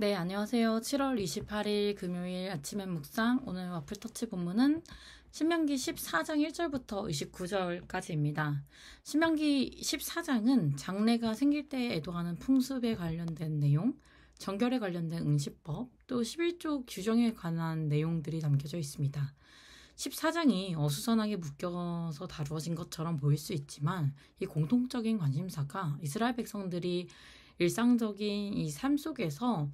네, 안녕하세요. 7월 28일 금요일 아침엔 묵상 오늘 와플터치 본문은 신명기 14장 1절부터 29절까지입니다. 신명기 14장은 장례가 생길 때 애도하는 풍습에 관련된 내용, 정결에 관련된 응시법또 11조 규정에 관한 내용들이 담겨져 있습니다. 14장이 어수선하게 묶여서 다루어진 것처럼 보일 수 있지만 이 공통적인 관심사가 이스라엘 백성들이 일상적인 이 삶 속에서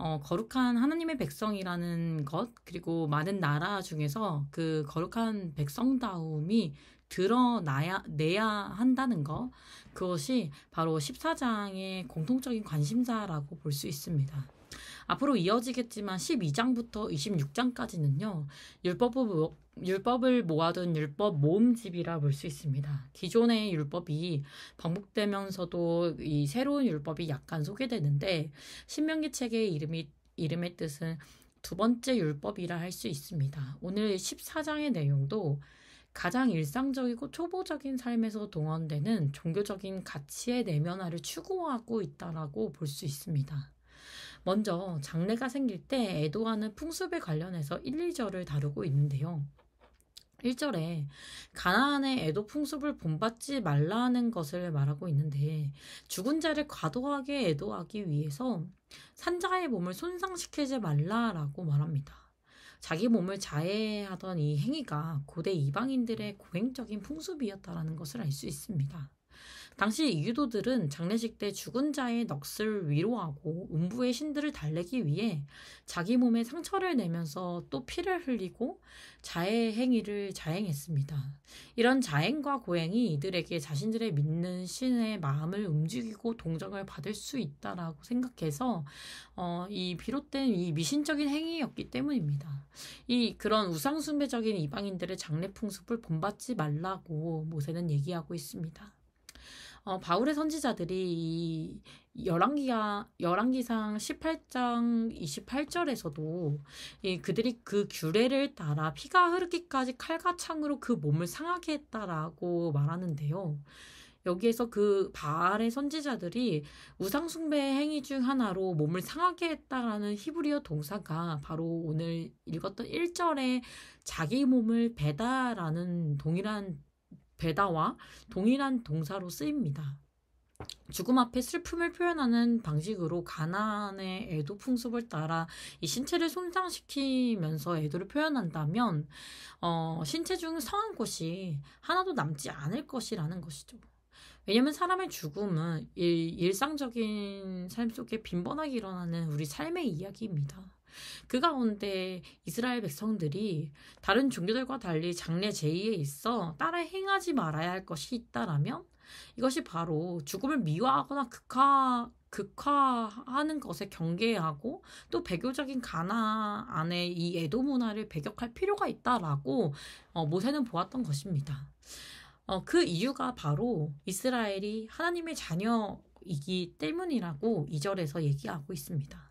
어, 거룩한 하나님의 백성이라는 것, 그리고 많은 나라 중에서 그 거룩한 백성다움이 드러나야, 내야 한다는 것, 그것이 바로 14장의 공통적인 관심사라고 볼 수 있습니다. 앞으로 이어지겠지만 12장부터 26장까지는요. 율법을, 율법을 모아둔 율법 모음집이라 볼 수 있습니다. 기존의 율법이 반복되면서도 이 새로운 율법이 약간 소개되는데 신명기 책의 이름이 이름의 뜻은 두 번째 율법이라 할 수 있습니다. 오늘 14장의 내용도 가장 일상적이고 초보적인 삶에서 동원되는 종교적인 가치의 내면화를 추구하고 있다라고 볼 수 있습니다. 먼저 장례가 생길 때 애도하는 풍습에 관련해서 1, 2절을 다루고 있는데요. 1절에 가나안의 애도 풍습을 본받지 말라는 것을 말하고 있는데 죽은 자를 과도하게 애도하기 위해서 산자의 몸을 손상시키지 말라라고 말합니다. 자기 몸을 자해하던 이 행위가 고대 이방인들의 고행적인 풍습이었다라는 것을 알 수 있습니다. 당시 유도들은 장례식 때 죽은 자의 넋을 위로하고 음부의 신들을 달래기 위해 자기 몸에 상처를 내면서 또 피를 흘리고 자해 행위를 자행했습니다. 이런 자행과 고행이 이들에게 자신들의 믿는 신의 마음을 움직이고 동정을 받을 수 있다라고 생각해서 어, 이 비롯된 이 미신적인 행위였기 때문입니다. 이 그런 우상숭배적인 이방인들의 장례 풍습을 본받지 말라고 모세는 얘기하고 있습니다. 어, 바울의 선지자들이 이 열왕기가 열왕기상 18장 28절에서도 예, 그들이 그 규례를 따라 피가 흐르기까지 칼과 창으로 그 몸을 상하게 했다라고 말하는데요. 여기에서 그 바알의 선지자들이 우상숭배 행위 중 하나로 몸을 상하게 했다라는 히브리어 동사가 바로 오늘 읽었던 1절에 자기 몸을 베다라는 동일한 배다와 동일한 동사로 쓰입니다. 죽음 앞에 슬픔을 표현하는 방식으로 가난의 애도 풍습을 따라 이 신체를 손상시키면서 애도를 표현한다면 어, 신체 중 성한 곳이 하나도 남지 않을 것이라는 것이죠. 왜냐면 사람의 죽음은 일, 일상적인 삶 속에 빈번하게 일어나는 우리 삶의 이야기입니다. 그 가운데 이스라엘 백성들이 다른 종교들과 달리 장례 제의에 있어 따라 행하지 말아야 할 것이 있다라면 이것이 바로 죽음을 미화하거나 극화 극화하는 것에 경계하고 또 배교적인 가나 안에 이 애도 문화를 배격할 필요가 있다라고 어, 모세는 보았던 것입니다. 어, 그 이유가 바로 이스라엘이 하나님의 자녀이기 때문이라고 이절에서 얘기하고 있습니다.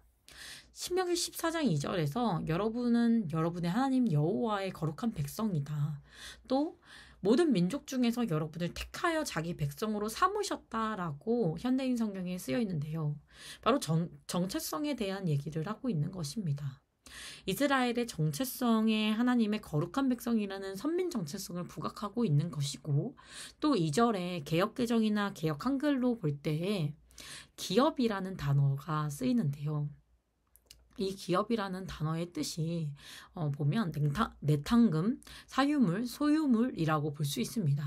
신명기 14장 2절에서 여러분은 여러분의 하나님 여호와의 거룩한 백성이다. 또 모든 민족 중에서 여러분을 택하여 자기 백성으로 삼으셨다라고 현대인 성경에 쓰여 있는데요. 바로 정, 정체성에 대한 얘기를 하고 있는 것입니다. 이스라엘의 정체성에 하나님의 거룩한 백성이라는 선민 정체성을 부각하고 있는 것이고 또 2절에 개혁 개정이나 개혁 한글로 볼 때에 기업이라는 단어가 쓰이는데요. 이 기업이라는 단어의 뜻이 어, 보면 냉타, 내탕금, 사유물, 소유물이라고 볼 수 있습니다.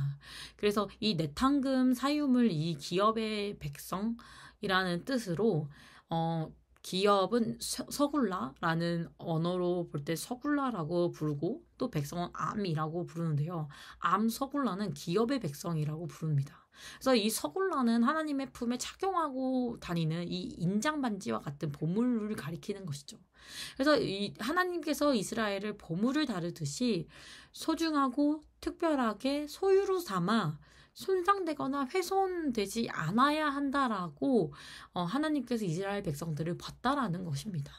그래서 이 내탕금, 사유물, 이 기업의 백성이라는 뜻으로 어, 기업은 서굴라라는 언어로 볼 때 서굴라라고 부르고 또 백성은 암이라고 부르는데요. 암 서굴라는 기업의 백성이라고 부릅니다. 그래서 이 서굴라는 하나님의 품에 착용하고 다니는 이 인장 반지와 같은 보물을 가리키는 것이죠. 그래서 이 하나님께서 이스라엘을 보물을 다루듯이 소중하고 특별하게 소유로 삼아 손상되거나 훼손되지 않아야 한다라고 어, 하나님께서 이스라엘 백성들을 봤다라는 것입니다.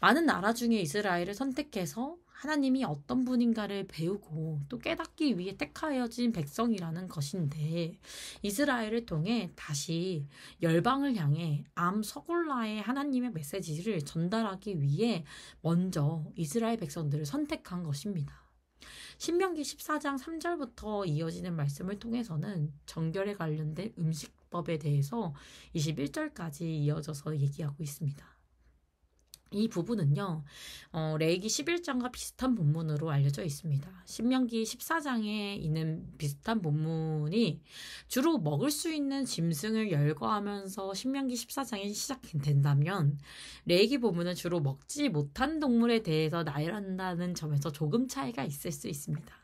많은 나라 중에 이스라엘을 선택해서 하나님이 어떤 분인가를 배우고 또 깨닫기 위해 택하여진 백성이라는 것인데 이스라엘을 통해 다시 열방을 향해 암 서굴라의 하나님의 메시지를 전달하기 위해 먼저 이스라엘 백성들을 선택한 것입니다. 신명기 14장 3절부터 이어지는 말씀을 통해서는 정결에 관련된 음식법에 대해서 21절까지 이어져서 얘기하고 있습니다. 이 부분은요, 어, 레이기 11장과 비슷한 본문으로 알려져 있습니다. 신명기 14장에 있는 비슷한 본문이 주로 먹을 수 있는 짐승을 열거하면서 신명기 14장이 시작된다면, 레이기 본문은 주로 먹지 못한 동물에 대해서 나열한다는 점에서 조금 차이가 있을 수 있습니다.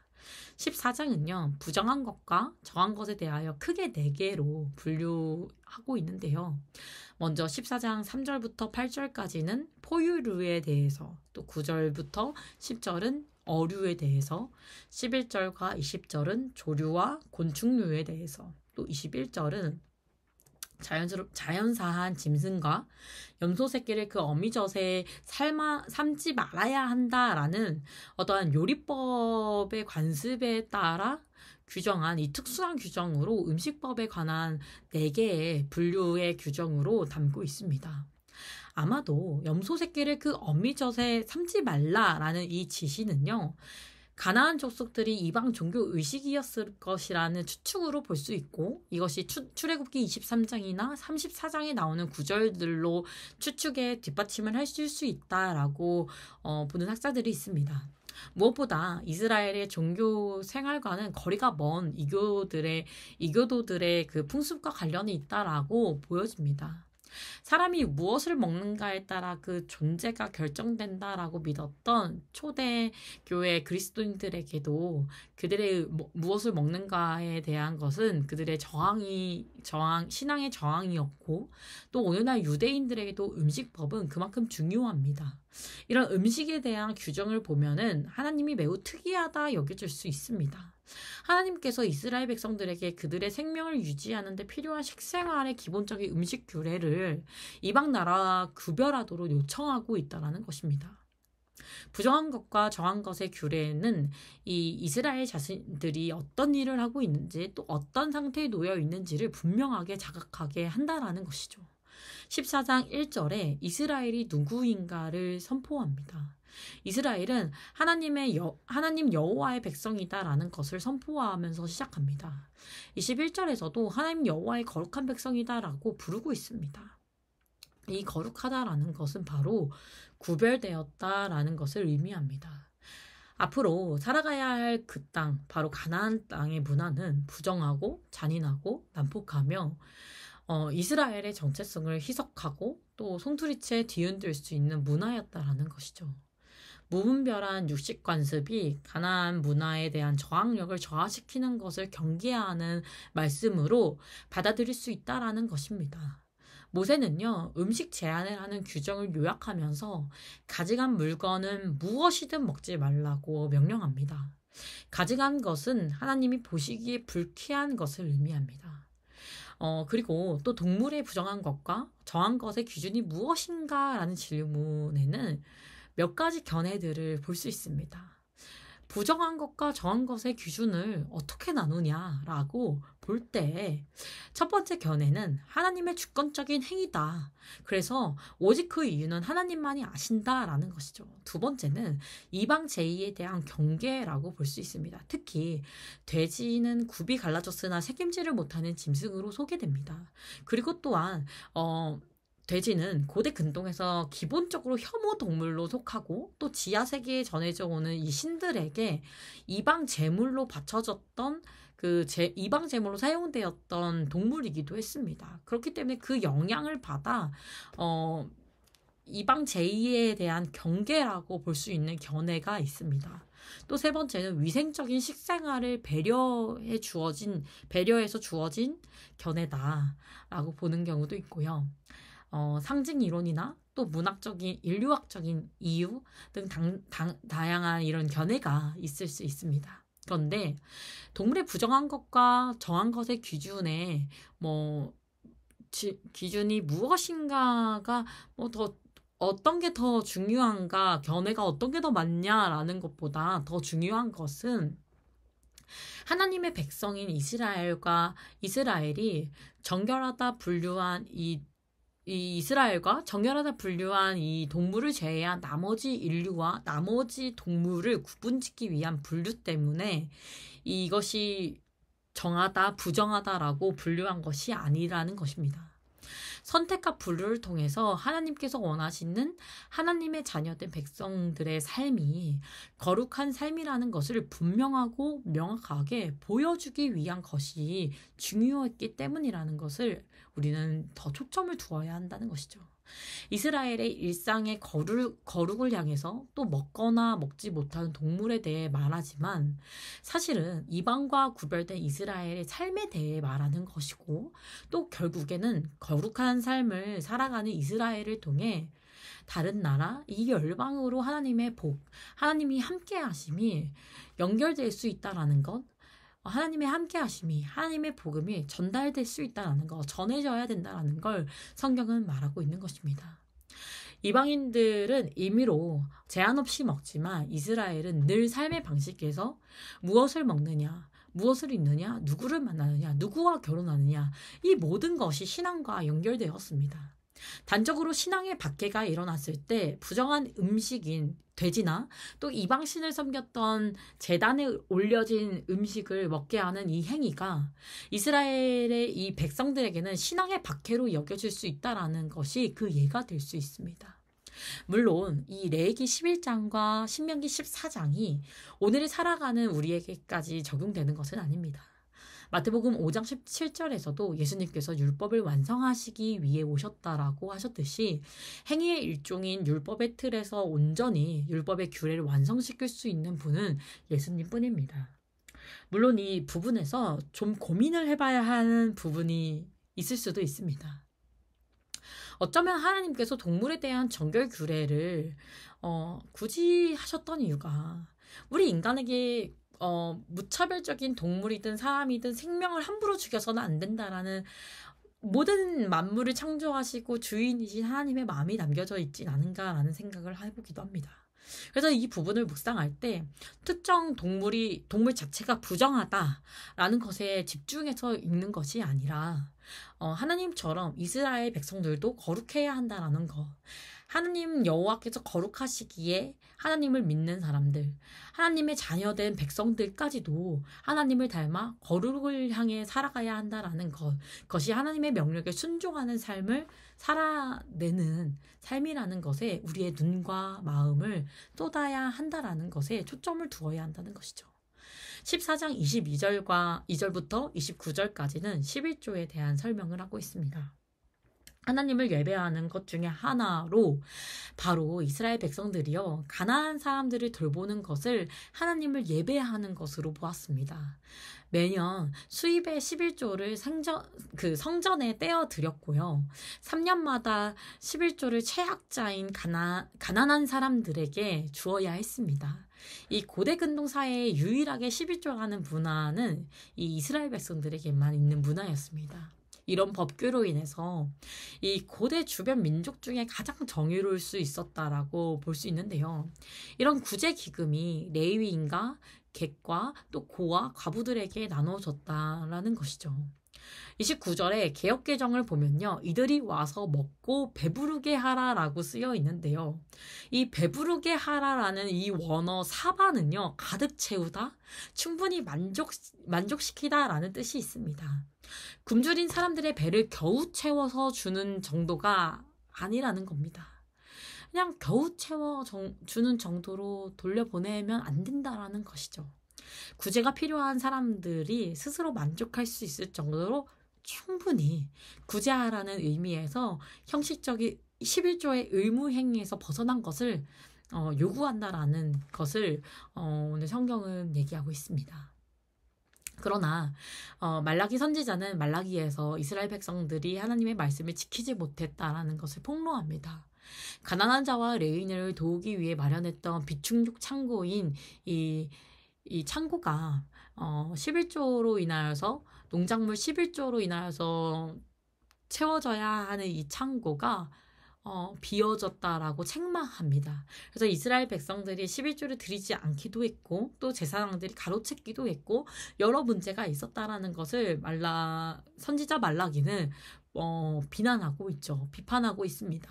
14장은요, 부정한 것과 정한 것에 대하여 크게 4개로 분류하고 있는데요. 먼저 14장 3절부터 8절까지는 포유류에 대해서 또 9절부터 10절은 어류에 대해서 11절과 20절은 조류와 곤충류에 대해서 또 21절은 자연스럽 자연사한 짐승과 염소 새끼를 그 어미젖에 삶아 삶지 말아야 한다라는 어떠한 요리법의 관습에 따라 규정한 이 특수한 규정으로 음식법에 관한 4개의 분류의 규정으로 담고 있습니다. 아마도 염소 새끼를 그 엄미젖에 삼지 말라라는 이 지시는요. 가나한 족속들이 이방 종교 의식이었을 것이라는 추측으로 볼 수 있고 이것이 추, 출애굽기 23장이나 34장에 나오는 구절들로 추측에 뒷받침을 하실 수 있다라고 어, 보는 학자들이 있습니다. 무엇보다 이스라엘의 종교 생활과는 거리가 먼 이교들의 이교도들의 그 풍습과 관련이 있다라고 보여집니다. 사람이 무엇을 먹는가에 따라 그 존재가 결정된다라고 믿었던 초대 교회 그리스도인들에게도 그들의 뭐, 무엇을 먹는가에 대한 것은 그들의 저항이 저항, 신앙의 저항이었고 또 오늘날 유대인들에게도 음식법은 그만큼 중요합니다. 이런 음식에 대한 규정을 보면은 하나님이 매우 특이하다 여겨질 수 있습니다. 하나님께서 이스라엘 백성들에게 그들의 생명을 유지하는 데 필요한 식생활의 기본적인 음식 규례를 이방 나라와 구별하도록 요청하고 있다는 것입니다. 부정한 것과 정한 것의 규례는 이 이스라엘 자신들이 어떤 일을 하고 있는지 또 어떤 상태에 놓여 있는지를 분명하게 자각하게 한다라는 것이죠. 14장 1절에 이스라엘이 누구인가를 선포합니다. 이스라엘은 하나님의 여, 하나님 여호와의 백성이다라는 것을 선포하면서 시작합니다. 21절에서도 하나님 여호와의 거룩한 백성이다라고 부르고 있습니다. 이 거룩하다라는 것은 바로 구별되었다라는 것을 의미합니다. 앞으로 살아가야 할 그 땅, 바로 가나안 땅의 문화는 부정하고 잔인하고 난폭하며 어, 이스라엘의 정체성을 희석하고 또 송두리째 뒤흔들 수 있는 문화였다라는 것이죠. 무분별한 육식 관습이 가나안 문화에 대한 저항력을 저하시키는 것을 경계하는 말씀으로 받아들일 수 있다라는 것입니다. 모세는요, 음식 제한을 하는 규정을 요약하면서 가져간 물건은 무엇이든 먹지 말라고 명령합니다. 가져간 것은 하나님이 보시기에 불쾌한 것을 의미합니다. 어, 그리고 또 동물의 부정한 것과 저한 것의 기준이 무엇인가 라는 질문에는 몇 가지 견해들을 볼 수 있습니다. 부정한 것과 정한 것의 기준을 어떻게 나누냐라고 볼 때 첫 번째 견해는 하나님의 주권적인 행위다. 그래서 오직 그 이유는 하나님만이 아신다라는 것이죠. 두 번째는 이방 제의에 대한 경계라고 볼 수 있습니다. 특히 돼지는 굽이 갈라졌으나 책임지를 못하는 짐승으로 소개됩니다. 그리고 또한 어 돼지는 고대 근동에서 기본적으로 혐오 동물로 속하고 또 지하 세계에 전해져 오는 이 신들에게 이방 제물로 바쳐졌던 그 제, 이방 제물로 사용되었던 동물이기도 했습니다. 그렇기 때문에 그 영향을 받아 어 이방 제의에 대한 경계라고 볼 수 있는 견해가 있습니다. 또 세 번째는 위생적인 식생활을 배려해 주어진 배려해서 주어진 견해다라고 보는 경우도 있고요. 어, 상징 이론이나 또 문학적인 인류학적인 이유 등 당, 당, 다양한 이런 견해가 있을 수 있습니다. 그런데 동물의 부정한 것과 정한 것의 기준에 뭐 지, 기준이 무엇인가가 뭐 더 어떤 게 더 중요한가, 견해가 어떤 게 더 맞냐라는 것보다 더 중요한 것은 하나님의 백성인 이스라엘과 이스라엘이 정결하다 분류한 이이 이스라엘과 정열하다 분류한 이 동물을 제외한 나머지 인류와 나머지 동물을 구분짓기 위한 분류 때문에 이것이 정하다, 부정하다라고 분류한 것이 아니라는 것입니다. 선택과 분류를 통해서 하나님께서 원하시는 하나님의 자녀된 백성들의 삶이 거룩한 삶이라는 것을 분명하고 명확하게 보여주기 위한 것이 중요했기 때문이라는 것을 우리는 더 초점을 두어야 한다는 것이죠. 이스라엘의 일상의 거룩, 거룩을 향해서 또 먹거나 먹지 못하는 동물에 대해 말하지만 사실은 이방과 구별된 이스라엘의 삶에 대해 말하는 것이고 또 결국에는 거룩한 삶을 살아가는 이스라엘을 통해 다른 나라, 이 열방으로 하나님의 복, 하나님이 함께 하심이 연결될 수 있다라는 것, 어, 하나님의 함께 하심이 하나님의 복음이 전달될 수 있다라는 거 전해져야 된다는걸 성경은 말하고 있는 것입니다. 이방인들은 임의로 제한 없이 먹지만 이스라엘은 늘 삶의 방식에서 무엇을 먹느냐, 무엇을 입느냐, 누구를 만나느냐, 누구와 결혼하느냐, 이 모든 것이 신앙과 연결되었습니다. 단적으로 신앙의 박해가 일어났을 때 부정한 음식인 돼지나 또 이방신을 섬겼던 재단에 올려진 음식을 먹게 하는 이 행위가 이스라엘의 이 백성들에게는 신앙의 박해로 여겨질 수 있다라는 것이 그 예가 될 수 있습니다. 물론 이 레이기 11장과 신명기 14장이 오늘을 살아가는 우리에게까지 적용되는 것은 아닙니다. 마태복음 5장 17절에서도 예수님께서 율법을 완성하시기 위해 오셨다라고 하셨듯이 행위의 일종인 율법의 틀에서 온전히 율법의 규례를 완성시킬 수 있는 분은 예수님뿐입니다. 물론 이 부분에서 좀 고민을 해봐야 하는 부분이 있을 수도 있습니다. 어쩌면 하나님께서 동물에 대한 정결 규례를 어, 굳이 하셨던 이유가 우리 인간에게 어, 무차별적인 동물이든 사람이든 생명을 함부로 죽여서는 안 된다라는 모든 만물을 창조하시고 주인이신 하나님의 마음이 남겨져 있진 않은가라는 생각을 해보기도 합니다. 그래서 이 부분을 묵상할 때 특정 동물이 동물 자체가 부정하다라는 것에 집중해서 읽는 것이 아니라 어, 하나님처럼 이스라엘 백성들도 거룩해야 한다라는 것 하나님 여호와께서 거룩하시기에 하나님을 믿는 사람들, 하나님의 자녀된 백성들까지도 하나님을 닮아 거룩을 향해 살아가야 한다라는 것, 것이 하나님의 명령에 순종하는 삶을 살아내는 삶이라는 것에 우리의 눈과 마음을 쏟아야 한다라는 것에 초점을 두어야 한다는 것이죠. 14장 22절과 2절부터 29절까지는 11조에 대한 설명을 하고 있습니다. 하나님을 예배하는 것 중에 하나로 바로 이스라엘 백성들이요 가난한 사람들을 돌보는 것을 하나님을 예배하는 것으로 보았습니다. 매년 수입의 11조를 생전, 그 성전에 떼어 드렸고요. 3년마다 11조를 최악자인 가난, 가난한 사람들에게 주어야 했습니다. 이 고대 근동 사회에 유일하게 11조라는 문화는 이 이스라엘 백성들에게만 있는 문화였습니다. 이런 법규로 인해서 이 고대 주변 민족 중에 가장 정의로울 수 있었다라고 볼 수 있는데요. 이런 구제 기금이 레위인과 객과 또 고와 과부들에게 나눠졌다라는 것이죠. 29절에 개혁 개정을 보면요. 이들이 와서 먹고 배부르게 하라라고 쓰여 있는데요. 이 배부르게 하라라는 이 원어 사바는요. 가득 채우다, 충분히 만족 만족시키다라는 뜻이 있습니다. 굶주린 사람들의 배를 겨우 채워서 주는 정도가 아니라는 겁니다. 그냥 겨우 채워 정, 주는 정도로 돌려보내면 안 된다라는 것이죠. 구제가 필요한 사람들이 스스로 만족할 수 있을 정도로 충분히 구제하라는 의미에서 형식적인 11조의 의무행위에서 벗어난 것을 어, 요구한다라는 것을 어, 오늘 성경은 얘기하고 있습니다. 그러나 어, 말라기 선지자는 말라기에서 이스라엘 백성들이 하나님의 말씀을 지키지 못했다라는 것을 폭로합니다. 가난한 자와 레인을 도우기 위해 마련했던 비충족 창고인 이이 창고가 어, 11조로 인하여서 농작물 11조로 인하여서 채워져야 하는 이 창고가 어, 비어졌다라고 책망합니다. 그래서 이스라엘 백성들이 11조를 드리지 않기도 했고 또 제사장들이 가로챘기도 했고 여러 문제가 있었다라는 것을 말라 선지자 말라기는 어, 비난하고 있죠. 비판하고 있습니다.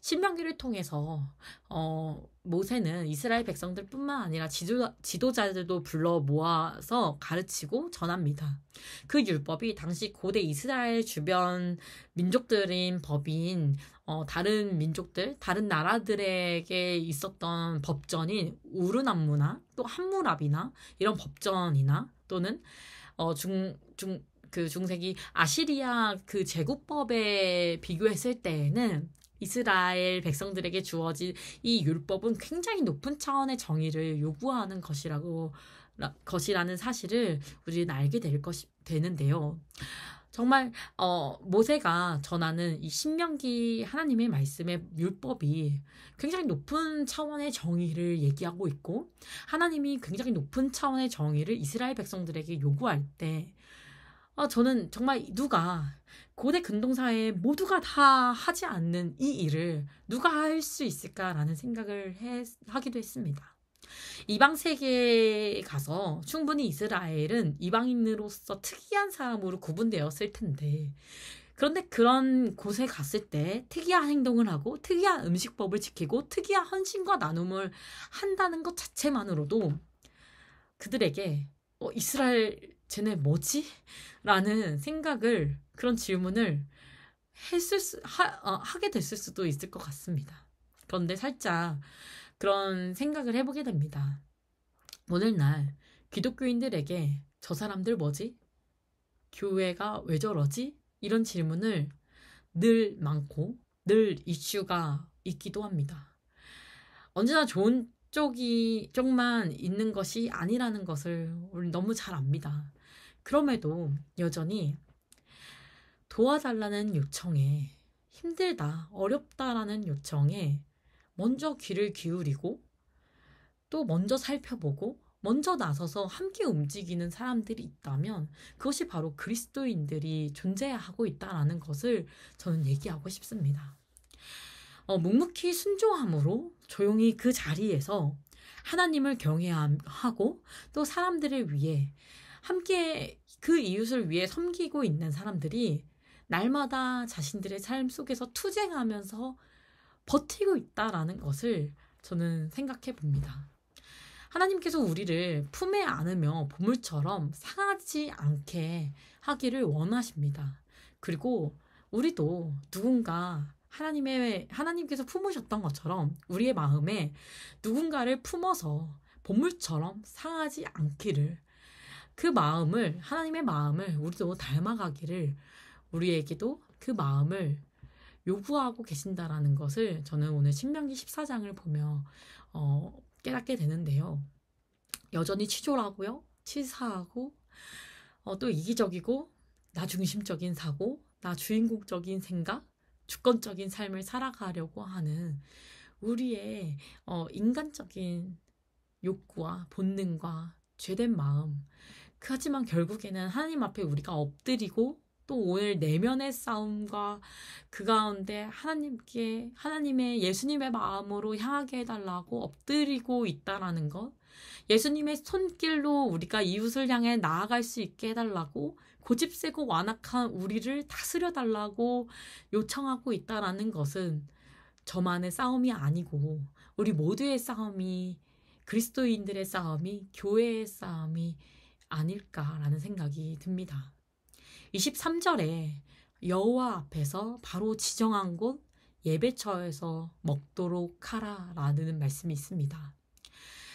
신명기를 통해서 어, 모세는 이스라엘 백성들뿐만 아니라 지도, 지도자들도 불러 모아서 가르치고 전합니다. 그 율법이 당시 고대 이스라엘 주변 민족들인 법인 어, 다른 민족들, 다른 나라들에게 있었던 법전인 우르남무나 또 함무랍이나 이런 법전이나 또는 어, 중, 중, 그 중세기 아시리아 그 제국법에 비교했을 때에는 이스라엘 백성들에게 주어진 이 율법은 굉장히 높은 차원의 정의를 요구하는 것이라고 것이라는 사실을 우리는 알게 될 것이 되는데요. 정말 어, 모세가 전하는 이 신명기 하나님의 말씀의 율법이 굉장히 높은 차원의 정의를 얘기하고 있고 하나님이 굉장히 높은 차원의 정의를 이스라엘 백성들에게 요구할 때 아, 저는 정말 누가 고대 근동사회 모두가 다 하지 않는 이 일을 누가 할 수 있을까라는 생각을 해, 하기도 했습니다. 이방 세계에 가서 충분히 이스라엘은 이방인으로서 특이한 사람으로 구분되었을 텐데 그런데 그런 곳에 갔을 때 특이한 행동을 하고 특이한 음식법을 지키고 특이한 헌신과 나눔을 한다는 것 자체만으로도 그들에게 어, 이스라엘 쟤네 뭐지? 라는 생각을, 그런 질문을 했을 수, 하, 어, 하게 됐을 수도 있을 것 같습니다. 그런데 살짝 그런 생각을 해보게 됩니다. 오늘날 기독교인들에게 저 사람들 뭐지? 교회가 왜 저러지? 이런 질문을 늘 많고 늘 이슈가 있기도 합니다. 언제나 좋은 쪽이 쪽만 있는 것이 아니라는 것을 우리 너무 잘 압니다. 그럼에도 여전히 도와달라는 요청에 힘들다, 어렵다라는 요청에 먼저 귀를 기울이고 또 먼저 살펴보고 먼저 나서서 함께 움직이는 사람들이 있다면 그것이 바로 그리스도인들이 존재하고 있다라는 것을 저는 얘기하고 싶습니다. 어, 묵묵히 순종함으로 조용히 그 자리에서 하나님을 경외하고 또 사람들을 위해 함께 그 이웃을 위해 섬기고 있는 사람들이 날마다 자신들의 삶 속에서 투쟁하면서 버티고 있다라는 것을 저는 생각해 봅니다. 하나님께서 우리를 품에 안으며 보물처럼 상하지 않게 하기를 원하십니다. 그리고 우리도 누군가 하나님의 하나님께서 품으셨던 것처럼 우리의 마음에 누군가를 품어서 보물처럼 상하지 않기를 그 마음을 하나님의 마음을 우리도 닮아가기를 우리에게도 그 마음을 요구하고 계신다라는 것을 저는 오늘 신명기 14장을 보며 어, 깨닫게 되는데요. 여전히 치졸하고요, 치사하고 어, 또 이기적이고 나 중심적인 사고, 나 주인공적인 생각, 주권적인 삶을 살아가려고 하는 우리의 어, 인간적인 욕구와 본능과 죄된 마음. 하지만 결국에는 하나님 앞에 우리가 엎드리고 또 오늘 내면의 싸움과 그 가운데 하나님께 하나님의 예수님의 마음으로 향하게 해달라고 엎드리고 있다라는 것, 예수님의 손길로 우리가 이웃을 향해 나아갈 수 있게 해달라고 고집세고 완악한 우리를 다스려달라고 요청하고 있다라는 것은 저만의 싸움이 아니고 우리 모두의 싸움이 그리스도인들의 싸움이 교회의 싸움이 아닐까라는 생각이 듭니다. 23절에 여호와 앞에서 바로 지정한 곳 예배처에서 먹도록 하라라는 말씀이 있습니다.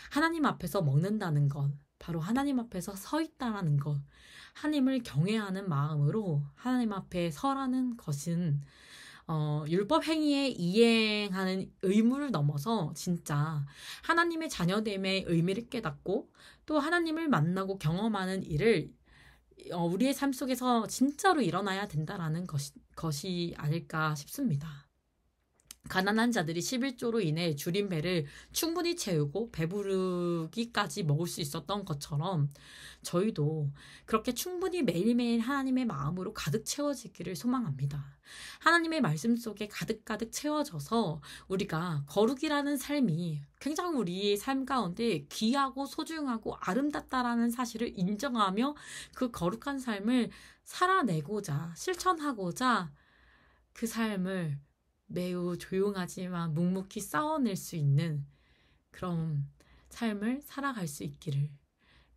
하나님 앞에서 먹는다는 것, 바로 하나님 앞에서 서 있다라는 것, 하나님을 경외하는 마음으로 하나님 앞에 서라는 것은 어, 율법 행위에 이행하는 의무를 넘어서 진짜 하나님의 자녀됨의 의미를 깨닫고 또 하나님을 만나고 경험하는 일을 어, 우리의 삶 속에서 진짜로 일어나야 된다라는 것이, 것이 아닐까 싶습니다. 가난한 자들이 11조로 인해 줄인 배를 충분히 채우고 배부르기까지 먹을 수 있었던 것처럼 저희도 그렇게 충분히 매일매일 하나님의 마음으로 가득 채워지기를 소망합니다. 하나님의 말씀 속에 가득가득 채워져서 우리가 거룩이라는 삶이 굉장히 우리의 삶 가운데 귀하고 소중하고 아름답다라는 사실을 인정하며 그 거룩한 삶을 살아내고자 실천하고자 그 삶을 매우 조용하지만 묵묵히 쌓아낼 수 있는 그런 삶을 살아갈 수 있기를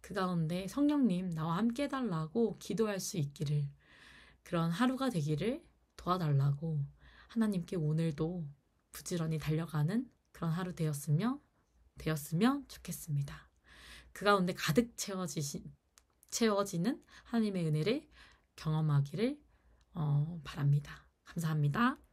그 가운데 성령님 나와 함께 달라고 기도할 수 있기를 그런 하루가 되기를 도와달라고 하나님께 오늘도 부지런히 달려가는 그런 하루 되었으며 되었으면 좋겠습니다. 그 가운데 가득 채워지시, 채워지는 하나님의 은혜를 경험하기를 어, 바랍니다. 감사합니다.